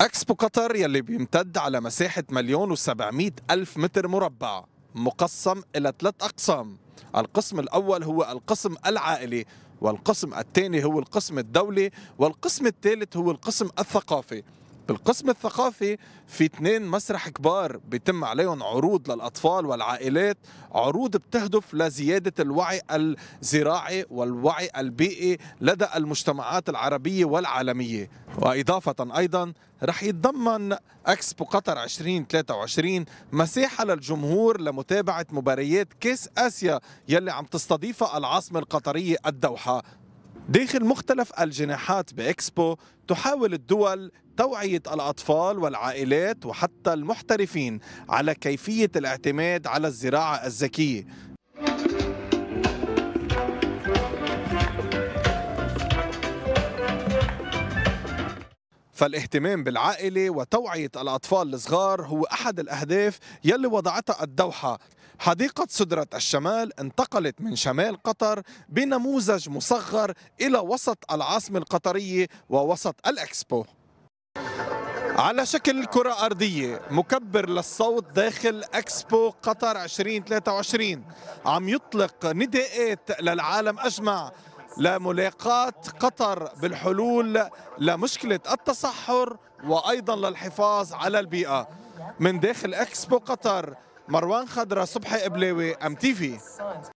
اكسبو قطر يلي بيمتد على مساحة مليون و ألف متر مربع مقسم إلى ثلاث أقسام القسم الأول هو القسم العائلي والقسم الثاني هو القسم الدولي والقسم الثالث هو القسم الثقافي بالقسم الثقافي في اثنين مسرح كبار بيتم عليهم عروض للأطفال والعائلات عروض بتهدف لزيادة الوعي الزراعي والوعي البيئي لدى المجتمعات العربية والعالمية وإضافة أيضا رح يتضمن أكسبو قطر 2023 مساحة للجمهور لمتابعة مباريات كاس آسيا يلي عم تستضيفها العاصمة القطرية الدوحة داخل مختلف الجناحات بإكسبو تحاول الدول توعية الأطفال والعائلات وحتى المحترفين على كيفية الاعتماد على الزراعة الذكية فالاهتمام بالعائلة وتوعية الأطفال الصغار هو أحد الأهداف يلي وضعتها الدوحة حديقة سدرة الشمال انتقلت من شمال قطر بنموذج مصغر إلى وسط العاصمة القطرية ووسط الإكسبو على شكل كرة أرضية مكبر للصوت داخل أكسبو قطر 2023 عم يطلق نداءات للعالم أجمع لملاقاة قطر بالحلول لمشكلة التصحر وأيضا للحفاظ على البيئة من داخل أكسبو قطر مروان خضرة صبحي قبلاوي ام تي في